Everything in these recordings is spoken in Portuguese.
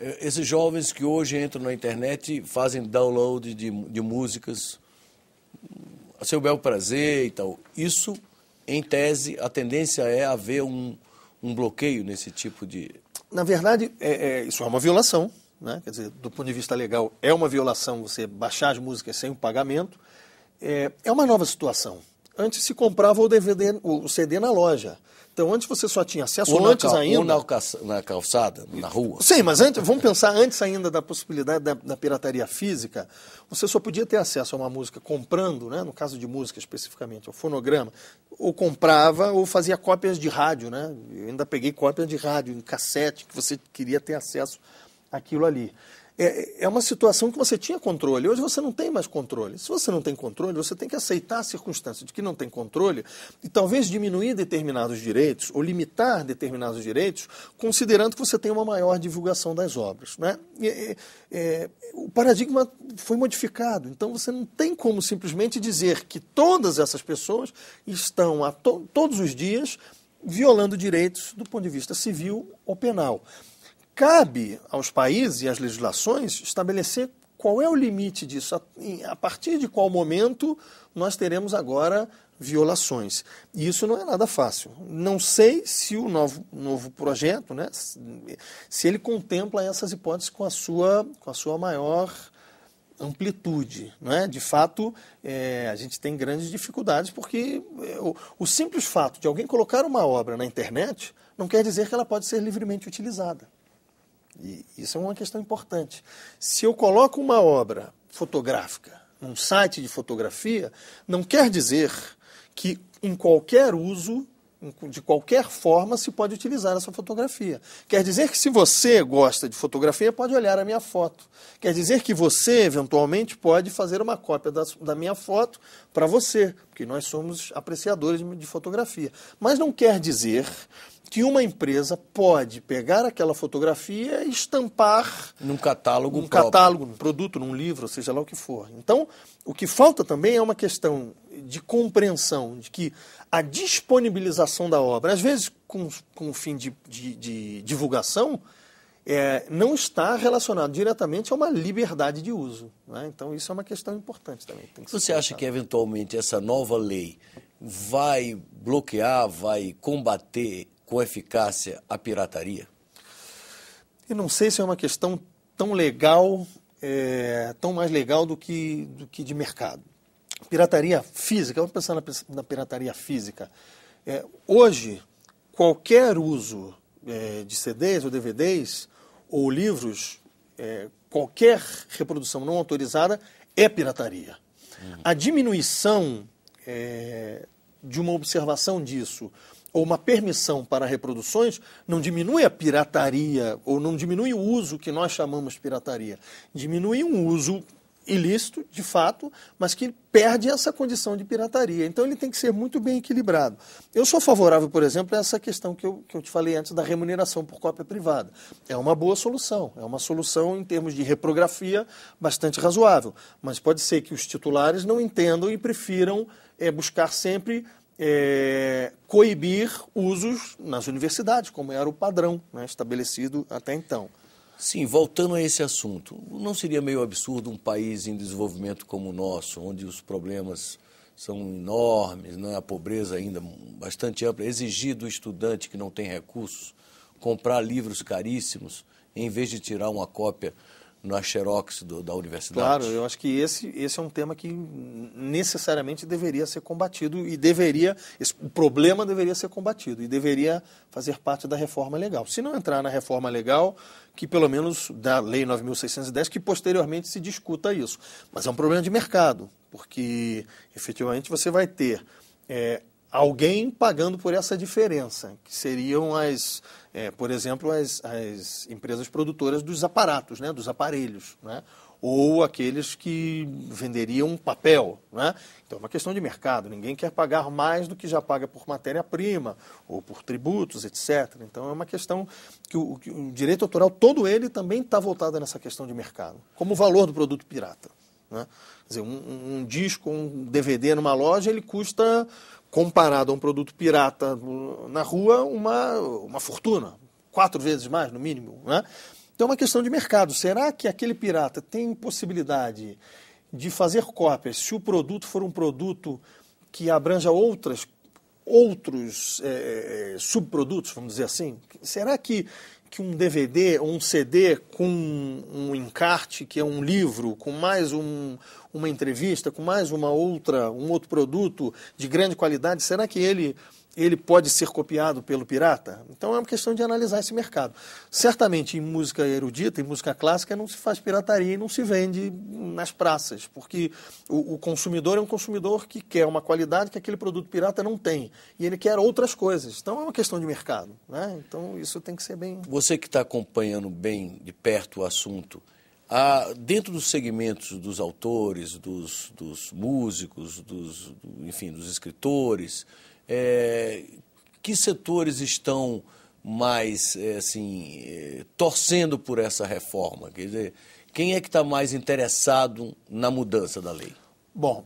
É, esses jovens que hoje entram na internet fazem download de, de músicas a seu bel prazer e tal. Isso, em tese, a tendência é haver um, um bloqueio nesse tipo de. Na verdade, é, é, isso é uma violação. Né? Quer dizer, do ponto de vista legal, é uma violação você baixar as músicas sem o pagamento. É, é uma nova situação. Antes se comprava o DVD, o CD na loja. Então antes você só tinha acesso, ou antes ainda. Ou na, na calçada, na rua. Sim, mas antes, vamos pensar antes ainda da possibilidade da, da, pirataria física, você só podia ter acesso a uma música comprando, né? no caso de música especificamente, o fonograma, ou comprava ou fazia cópias de rádio. Né? Eu ainda peguei cópias de rádio, em cassete, que você queria ter acesso àquilo ali é, é uma situação que você tinha controle. Hoje você não tem mais controle. Se você não tem controle, você tem que aceitar a circunstância de que não tem controle e talvez diminuir determinados direitos ou limitar determinados direitos, considerando que você tem uma maior divulgação das obras. Né? E, é, o paradigma foi modificado, então você não tem como simplesmente dizer que todas essas pessoas estão a to todos os dias violando direitos do ponto de vista civil ou penal cabe aos países e às legislações estabelecer qual é o limite disso, a, partir de qual momento nós teremos agora violações. E isso não é nada fácil. Não sei se o novo, novo projeto, né, se ele contempla essas hipóteses com a sua, com a sua maior amplitude. Né? De fato, é, a gente tem grandes dificuldades, porque é, o, o simples fato de alguém colocar uma obra na internet não quer dizer que ela pode ser livremente utilizada. E isso é uma questão importante. Se eu coloco uma obra fotográfica num site de fotografia, não quer dizer que em qualquer uso, de qualquer forma, se pode utilizar essa fotografia. Quer dizer que se você gosta de fotografia, pode olhar a minha foto. Quer dizer que você, eventualmente, pode fazer uma cópia da, da minha foto para você, porque nós somos apreciadores de fotografia. Mas não quer dizer que uma empresa pode pegar aquela fotografia e estampar num catálogo, um catálogo, num produto, num livro, seja lá o que for. Então, o que falta também é uma questão de compreensão de que a disponibilização da obra, às vezes com, com o fim de, de, de divulgação, é, não está relacionado diretamente a uma liberdade de uso. Né? Então, isso é uma questão importante também. Que Você acha que, eventualmente, essa nova lei vai bloquear, vai combater com eficácia a pirataria? Eu não sei se é uma questão tão legal, é, tão mais legal do que, do que de mercado. Pirataria física, vamos pensar na, na pirataria física. É, hoje, qualquer uso é, de CDs ou DVDs ou livros, é, qualquer reprodução não autorizada é pirataria. Uhum. A diminuição é, de uma observação disso ou uma permissão para reproduções não diminui a pirataria ou não diminui o uso que nós chamamos pirataria. Diminui um uso ilícito, de fato, mas que perde essa condição de pirataria. Então ele tem que ser muito bem equilibrado. Eu sou favorável, por exemplo, a essa questão que eu, que eu te falei antes da remuneração por cópia privada. É uma boa solução, é uma solução em termos de reprografia bastante razoável, mas pode ser que os titulares não entendam e prefiram é, buscar sempre é, coibir usos nas universidades, como era o padrão né, estabelecido até então. Sim, voltando a esse assunto, não seria meio absurdo um país em desenvolvimento como o nosso, onde os problemas são enormes, né, a pobreza ainda bastante ampla, exigir do estudante que não tem recursos comprar livros caríssimos, em vez de tirar uma cópia na xerox do, da universidade. Claro, eu acho que esse, esse é um tema que necessariamente deveria ser combatido e deveria, esse, o problema deveria ser combatido e deveria fazer parte da reforma legal. Se não entrar na reforma legal, que pelo menos da Lei 9.610, que posteriormente se discuta isso. Mas é um problema de mercado, porque efetivamente você vai ter é, alguém pagando por essa diferença, que seriam as, é, por exemplo, as, as, empresas produtoras dos aparatos, né, dos aparelhos, né, ou aqueles que venderiam papel. Né? Então é uma questão de mercado, ninguém quer pagar mais do que já paga por matéria-prima ou por tributos, etc. Então é uma questão que o, que o direito autoral, todo ele, também está voltado nessa questão de mercado, como o valor do produto pirata. Né? Quer dizer, um, um disco, um DVD numa loja, ele custa comparado a um produto pirata na rua, uma, uma fortuna. Quatro vezes mais, no mínimo. Né? Então é uma questão de mercado. Será que aquele pirata tem possibilidade de fazer cópias se o produto for um produto que abranja outras, outros é, subprodutos, vamos dizer assim? Será que que um DVD ou um CD com um encarte, que é um livro, com mais um, uma entrevista, com mais uma outra, um outro produto de grande qualidade, será que ele ele pode ser copiado pelo pirata? Então é uma questão de analisar esse mercado. Certamente em música erudita, em música clássica, não se faz pirataria e não se vende nas praças, porque o, o consumidor é um consumidor que quer uma qualidade que aquele produto pirata não tem e ele quer outras coisas. Então é uma questão de mercado. Né? Então isso tem que ser bem. Você que está acompanhando bem de perto o assunto, dentro dos segmentos dos autores, dos, dos músicos, dos, enfim, dos escritores, é, que setores estão mais é, assim é, torcendo por essa reforma? Quer dizer, quem é que está mais interessado na mudança da lei? Bom,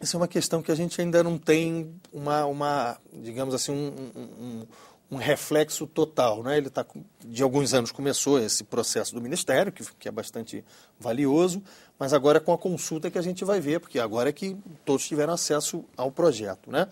essa é uma questão que a gente ainda não tem uma, uma digamos assim, um, um, um reflexo total. Né? Ele está, de alguns anos começou esse processo do Ministério, que, que é bastante valioso, mas agora é com a consulta que a gente vai ver, porque agora é que todos tiveram acesso ao projeto. Né?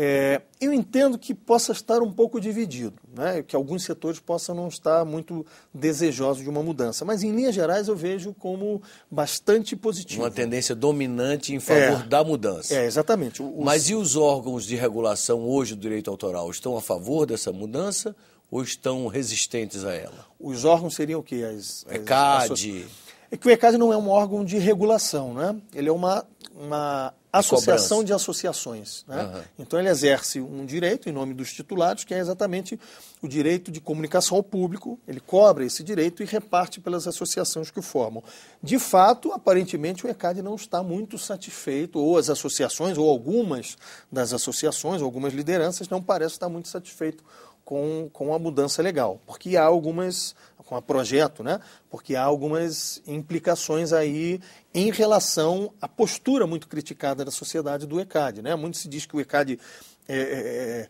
É, eu entendo que possa estar um pouco dividido, né? que alguns setores possam não estar muito desejosos de uma mudança, mas em linhas gerais eu vejo como bastante positivo. Uma tendência dominante em favor é, da mudança. É, exatamente. Os... Mas e os órgãos de regulação hoje do direito autoral estão a favor dessa mudança ou estão resistentes a ela? Os órgãos seriam o quê? As, as, ECAD. As... É que o ECAD não é um órgão de regulação, né? ele é uma uma associação de associações. Né? Uhum. Então ele exerce um direito em nome dos titulados, que é exatamente o direito de comunicação ao público, ele cobra esse direito e reparte pelas associações que o formam. De fato, aparentemente o ECAD não está muito satisfeito, ou as associações, ou algumas das associações, algumas lideranças, não parecem estar muito satisfeitos com, com a mudança legal, porque há algumas, com a projeto, né? porque há algumas implicações aí em relação à postura muito criticada da sociedade do ECAD. Né? Muito se diz que o ECAD é, é, é,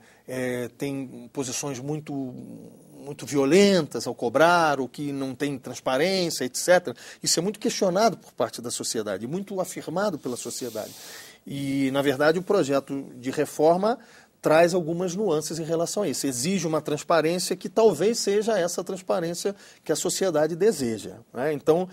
é, tem posições muito, muito violentas ao cobrar, ou que não tem transparência, etc. Isso é muito questionado por parte da sociedade, muito afirmado pela sociedade. E, na verdade, o projeto de reforma traz algumas nuances em relação a isso. Exige uma transparência que talvez seja essa transparência que a sociedade deseja. Né? Então,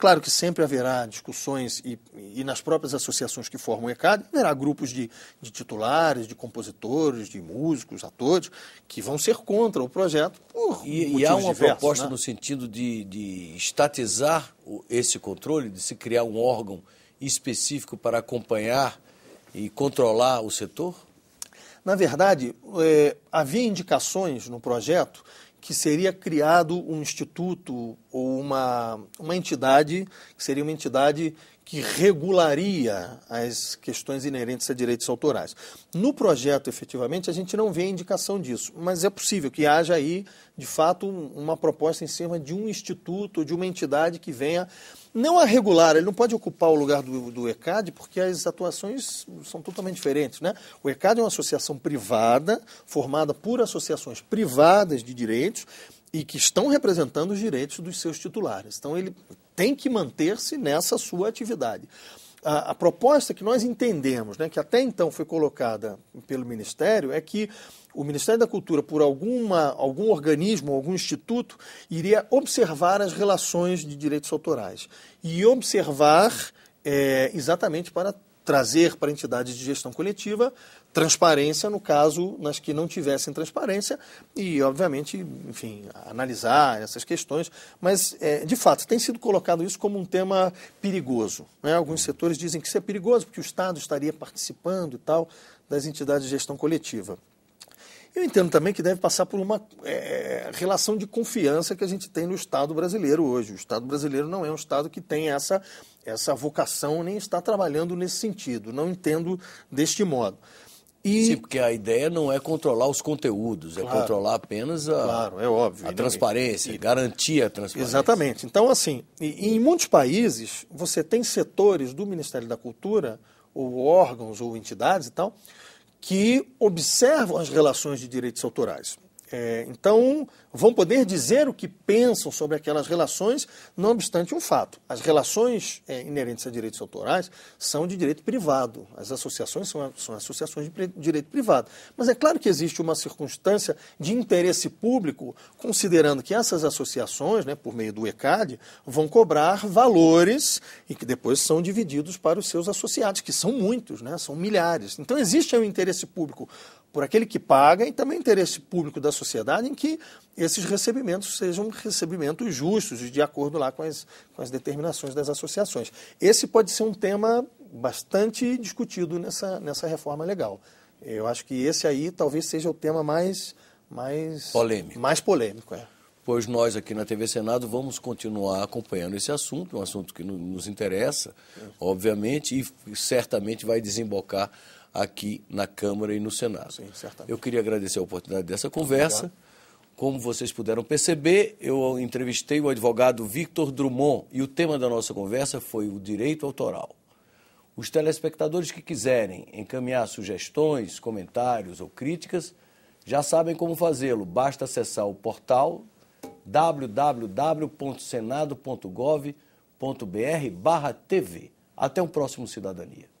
Claro que sempre haverá discussões e, e, nas próprias associações que formam o ECAD, haverá grupos de, de, titulares, de compositores, de músicos, atores, que vão ser contra o projeto por E, e há uma diversos, proposta né? no sentido de, de estatizar esse controle, de se criar um órgão específico para acompanhar e controlar o setor? Na verdade, é, havia indicações no projeto que seria criado um instituto ou uma, uma entidade, que seria uma entidade que regularia as questões inerentes a direitos autorais. No projeto, efetivamente, a gente não vê indicação disso, mas é possível que haja aí, de fato, uma proposta em cima de um instituto, de uma entidade que venha não a é regular, ele não pode ocupar o lugar do, do ECAD, porque as atuações são totalmente diferentes. Né? O ECAD é uma associação privada, formada por associações privadas de direitos, e que estão representando os direitos dos seus titulares. Então, ele tem que manter-se nessa sua atividade. A, a, proposta que nós entendemos, né, que até então foi colocada pelo Ministério, é que o Ministério da Cultura, por alguma, algum organismo, algum instituto, iria observar as relações de direitos autorais e observar é, exatamente para trazer para entidades de gestão coletiva transparência no caso nas que não tivessem transparência e obviamente enfim analisar essas questões mas é, de fato tem sido colocado isso como um tema perigoso né? alguns setores dizem que isso é perigoso porque o Estado estaria participando e tal das entidades de gestão coletiva eu entendo também que deve passar por uma é, relação de confiança que a gente tem no Estado brasileiro hoje. O Estado brasileiro não é um Estado que tem essa, essa vocação nem está trabalhando nesse sentido. Não entendo deste modo. E... Sim, porque a ideia não é controlar os conteúdos, é claro, é controlar apenas a, claro, é óbvio, a transparência, e... garantir a transparência. Exatamente. Então, assim, e, e em muitos países, você tem setores do Ministério da Cultura, ou órgãos, ou entidades e tal, que observam as relações de direitos autorais. É, então, vão poder dizer o que pensam sobre aquelas relações, não obstante um fato: as relações é, inerentes a direitos autorais são de direito privado, as associações são, são associações de direito privado. Mas é claro que existe uma circunstância de interesse público, considerando que essas associações, né, por meio do ECAD, vão cobrar valores e que depois são divididos para os seus associados, que são muitos, né, são milhares. Então, existe um interesse público por aquele que paga e também interesse público da sociedade em que esses recebimentos sejam recebimentos justos, de acordo lá com as, com as determinações das associações. Esse pode ser um tema bastante discutido nessa, nessa reforma legal. Eu acho que esse aí talvez seja o tema mais, mais polêmico. Mais polêmico é pois nós aqui na TV Senado vamos continuar acompanhando esse assunto, um assunto que nos interessa, obviamente, e certamente vai desembocar aqui na Câmara e no Senado. Sim, certamente. Eu queria agradecer a oportunidade dessa conversa. Como vocês puderam perceber, eu entrevistei o advogado Victor Drummond e o tema da nossa conversa foi o direito autoral. Os telespectadores que quiserem encaminhar sugestões, comentários ou críticas, já sabem como fazê-lo. Basta acessar o portal www.senado.gov.br/tv. Até um próximo Cidadania.